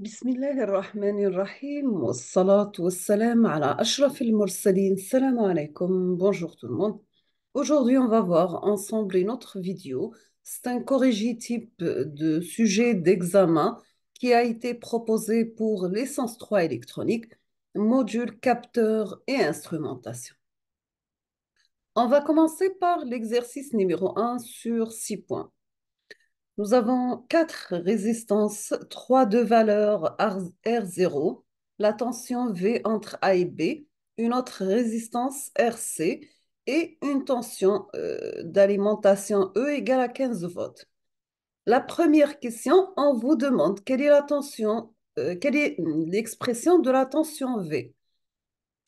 بسم الله الرحمن الرحيم والصلاة والسلام على أشرف المرسلين salam alaykum, bonjour tout le monde aujourd'hui on va voir ensemble une autre vidéo c'est un corrigé type de sujet d'examen qui a été proposé pour l'essence 3 électronique module capteur et instrumentation on va commencer par l'exercice numéro 1 sur 6 points nous avons quatre résistances, trois de valeur R0, la tension V entre A et B, une autre résistance RC et une tension euh, d'alimentation E égale à 15 volts. La première question, on vous demande quelle est euh, quelle est hmm, l'expression de la tension V.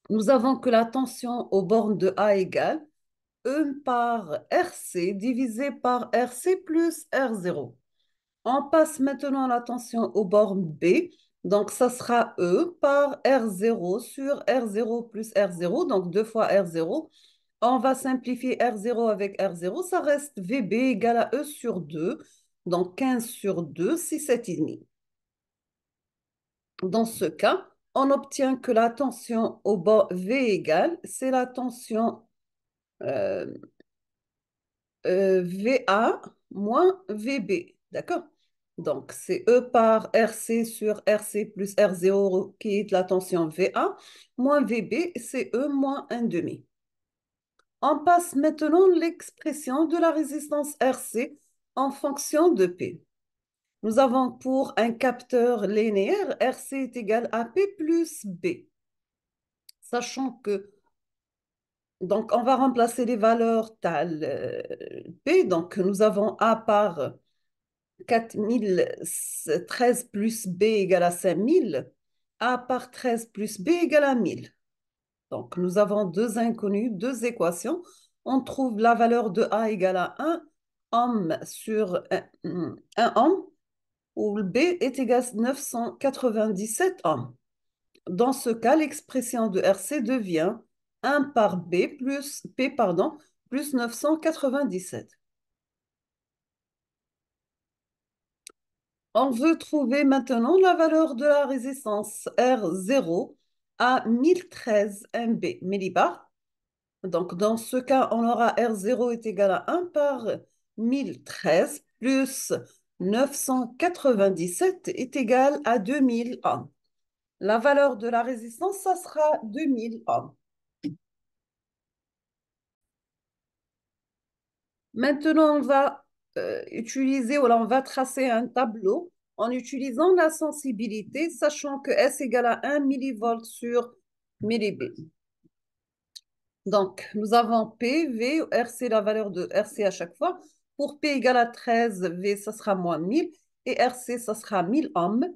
Nous avons que la tension aux bornes de A égale E par RC divisé par RC plus R0. On passe maintenant la tension au bord B. Donc, ça sera E par R0 sur R0 plus R0, donc deux fois R0. On va simplifier R0 avec R0, ça reste VB égale à E sur 2, donc 15 sur 2, 6,5. Dans ce cas, on obtient que la tension au bord V égale, c'est la tension euh, euh, VA moins VB. D'accord Donc, c'est E par RC sur RC plus R0 qui est la tension VA moins VB, c'est E moins 1 demi. On passe maintenant l'expression de la résistance RC en fonction de P. Nous avons pour un capteur linéaire, RC est égal à P plus B. Sachant que donc, on va remplacer les valeurs tal euh, P. Donc, nous avons A par 4013 plus B égale à 5000. A par 13 plus B égale à 1000. Donc, nous avons deux inconnus, deux équations. On trouve la valeur de A égale à 1 ohm sur 1 ohm où B est égal à 997 ohm Dans ce cas, l'expression de RC devient 1 par B plus P, pardon, plus 997. On veut trouver maintenant la valeur de la résistance R0 à 1013 MB millibar. Donc, dans ce cas, on aura R0 est égal à 1 par 1013 plus 997 est égal à 2000 La valeur de la résistance, ça sera 2000 ohms. Maintenant, on va euh, utiliser, ou on va tracer un tableau en utilisant la sensibilité, sachant que S égale à 1 millivolt sur millib. Donc, nous avons P, V, RC, la valeur de RC à chaque fois. Pour P égale à 13, V, ça sera moins 1000, et RC, ça sera 1000 ohms.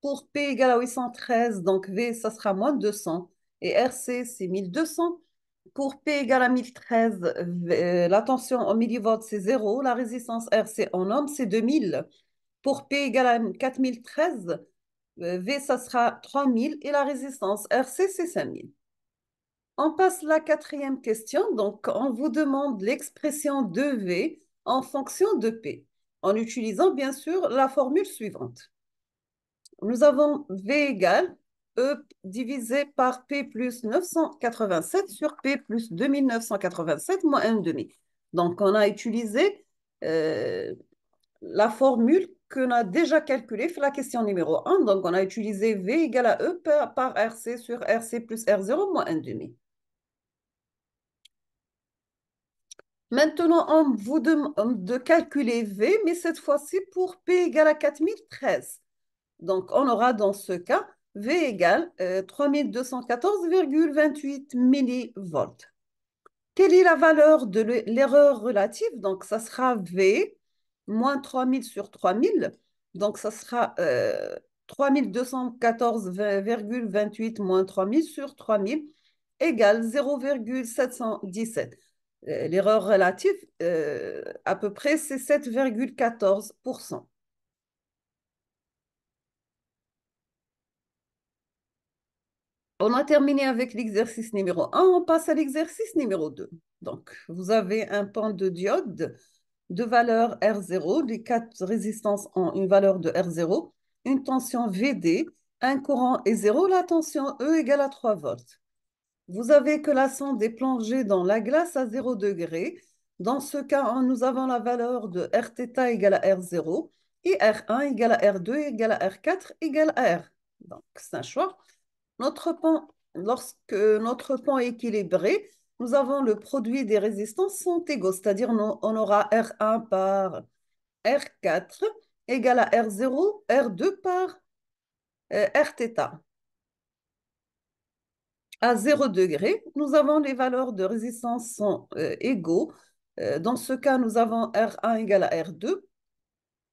Pour P égale à 813, donc V, ça sera moins 200, et RC, c'est 1200. Pour P égale à 1013, euh, la tension en millivolts, c'est 0. La résistance RC en ohm, c'est 2000. Pour P égale à 4013, euh, V, ça sera 3000. Et la résistance RC, c'est 5000. On passe à la quatrième question. Donc, on vous demande l'expression de V en fonction de P, en utilisant bien sûr la formule suivante. Nous avons V égale E divisé par P plus 987 sur P plus 2987 moins 1 demi. Donc, on a utilisé euh, la formule qu'on a déjà calculée la question numéro 1. Donc, on a utilisé V égale à E par RC sur RC plus R0 moins 1 demi. Maintenant, on vous demande de calculer V, mais cette fois-ci pour P égale à 4013. Donc, on aura dans ce cas V égale 3214,28 euh, millivolts. Quelle est la valeur de l'erreur relative Donc, ça sera V moins 3000 sur 3000. Donc, ça sera 3214,28 euh, moins 3000 sur 3000 égale 0,717. Euh, l'erreur relative, à peu près, c'est 7,14%. On a terminé avec l'exercice numéro 1, on passe à l'exercice numéro 2. Donc, vous avez un pan de diode de valeur R0, les quatre résistances ont une valeur de R0, une tension VD, un courant est 0, la tension E égale à 3 volts. Vous avez que la sonde est plongée dans la glace à 0 degré. Dans ce cas, nous avons la valeur de Rθ égale à R0 et R1 égale à R2 égale à R4 égale à R. Donc, c'est un choix. Notre lorsque notre pont est équilibré, nous avons le produit des résistances sont égaux, c'est-à-dire on aura R1 par R4 égale à R0, R2 par euh, Rθ. À 0 degré, nous avons les valeurs de résistance sont euh, égaux. Euh, dans ce cas, nous avons R1 égale à R2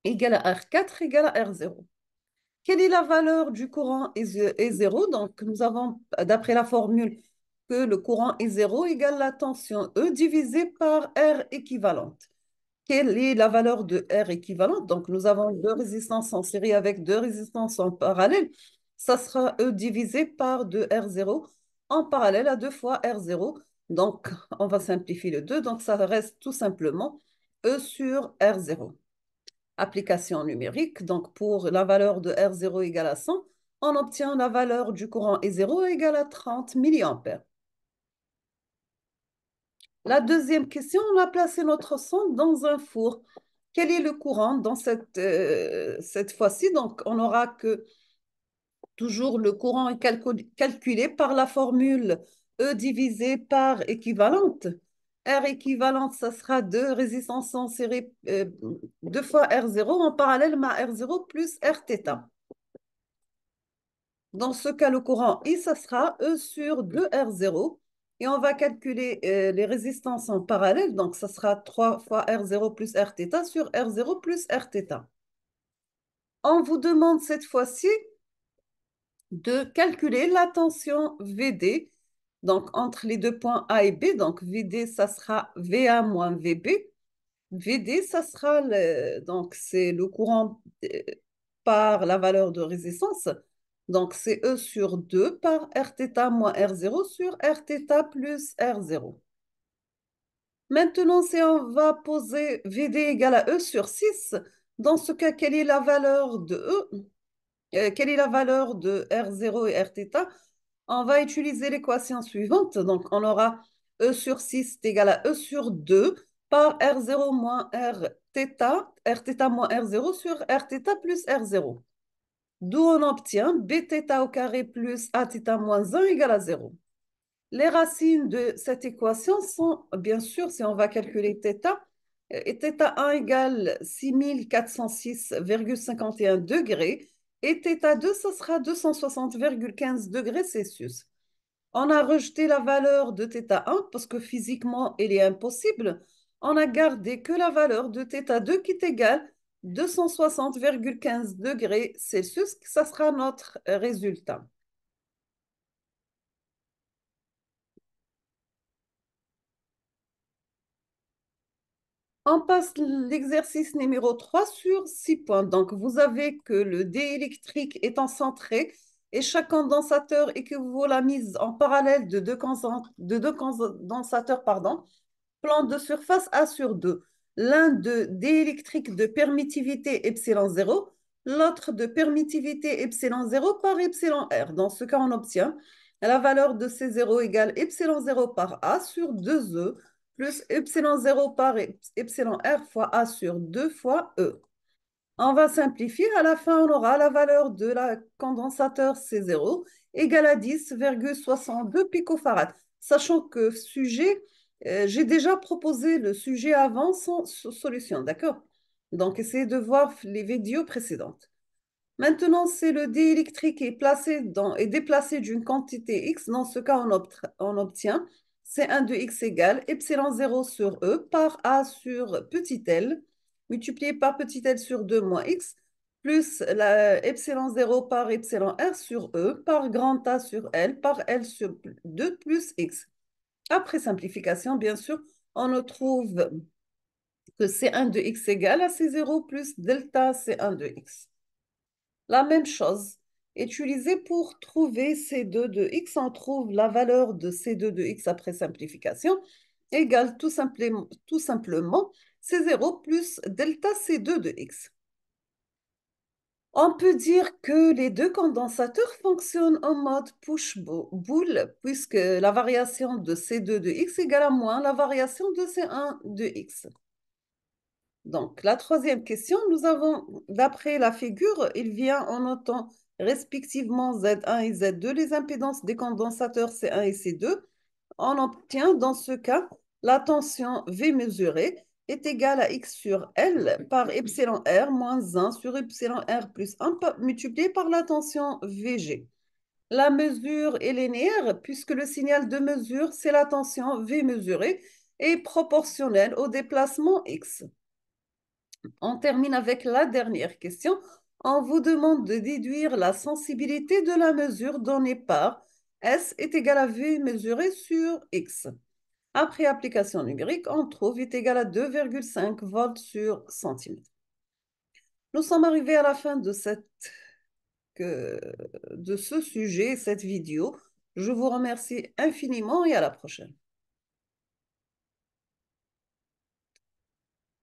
égale à R4 égale à R0. Quelle est la valeur du courant E0 Donc, nous avons, d'après la formule, que le courant est 0 égale la tension E divisé par R équivalente. Quelle est la valeur de R équivalente Donc, nous avons deux résistances en série avec deux résistances en parallèle. Ça sera E divisé par 2R0 en parallèle à 2 fois R0. Donc, on va simplifier le 2. Donc, ça reste tout simplement E sur R0 application numérique. Donc, pour la valeur de R0 égale à 100, on obtient la valeur du courant E0 égale à 30 mA. La deuxième question, on a placé notre sonde dans un four. Quel est le courant dans cette, euh, cette fois-ci Donc, on aura que toujours le courant est calculé par la formule E divisé par équivalente. R équivalente, ça sera 2, résistance en série euh, deux fois R0 en parallèle ma R0 plus Rθ. Dans ce cas, le courant I, ça sera E sur 2R0. Et on va calculer euh, les résistances en parallèle. Donc, ça sera 3 fois R0 plus Rθ sur R0 plus Rθ. On vous demande cette fois-ci de calculer la tension VD donc, entre les deux points A et B, donc VD, ça sera VA moins VB. VD, ça sera le, donc c'est le courant euh, par la valeur de résistance. Donc, c'est E sur 2 par Rθ moins R0 sur Rθ plus R0. Maintenant, si on va poser VD égale à E sur 6, dans ce cas, quelle est la valeur de E euh, Quelle est la valeur de R0 et Rθ on va utiliser l'équation suivante. Donc, on aura E sur 6 est à E sur 2 par R0 moins Rθ, Rθ moins R0 sur Rθ plus R0. D'où on obtient Bθ au carré plus Aθ moins 1 égale à 0. Les racines de cette équation sont, bien sûr, si on va calculer θ, θ1 euh, égale 6406,51 degrés et θ 2, ça sera 260,15 degrés Celsius. On a rejeté la valeur de θ 1 parce que physiquement, elle est impossible. On a gardé que la valeur de θ 2 qui est égale 260,15 degrés Celsius, ça sera notre résultat. On passe l'exercice numéro 3 sur 6 points. Donc, vous avez que le déélectrique électrique étant centré et chaque condensateur et vous à la mise en parallèle de deux, de condensateurs pardon, plan de surface A sur 2. L'un de déélectrique de permittivité epsilon 0, l'autre de permittivité epsilon 0 par epsilon R. Dans ce cas, on obtient la valeur de C0 égale epsilon 0 par A sur 2E plus ε 0 par r fois a sur 2 fois e. On va simplifier. À la fin, on aura la valeur de la condensateur C0 égale à 10,62 picofarads. Sachant que sujet, euh, j'ai déjà proposé le sujet avant sans solution, d'accord Donc, essayez de voir les vidéos précédentes. Maintenant, c'est le dé électrique est, placé dans, est déplacé d'une quantité X. Dans ce cas, on obtient C1 de x égale epsilon 0 sur E par A sur petit L multiplié par petit L sur 2 moins x plus la epsilon 0 par epsilon R sur E par grand A sur L par L sur 2 plus x. Après simplification, bien sûr, on trouve que C1 de x égale à C0 plus delta C1 de x. La même chose, utilisé pour trouver C2 de x. On trouve la valeur de C2 de x après simplification égale tout simplement, C0 plus delta C2 de x. On peut dire que les deux condensateurs fonctionnent en mode push-boule puisque la variation de C2 de x égale à moins la variation de C1 de x. Donc, la troisième question, nous avons, d'après la figure, il vient en notant respectivement Z1 et Z2, les impédances des condensateurs C1 et C2, on obtient dans ce cas la tension V mesurée est égale à X sur L par epsilon R moins 1 sur epsilon R plus 1 multiplié par la tension VG. La mesure est linéaire puisque le signal de mesure, c'est la tension V mesurée est proportionnelle au déplacement X. On termine avec la dernière question on vous demande de déduire la sensibilité de la mesure donnée par S est égal à V mesuré sur X. Après application numérique, on trouve est égal à 2,5 volts sur centimètre. Nous sommes arrivés à la fin de, cette, de ce sujet, cette vidéo. Je vous remercie infiniment et à la prochaine.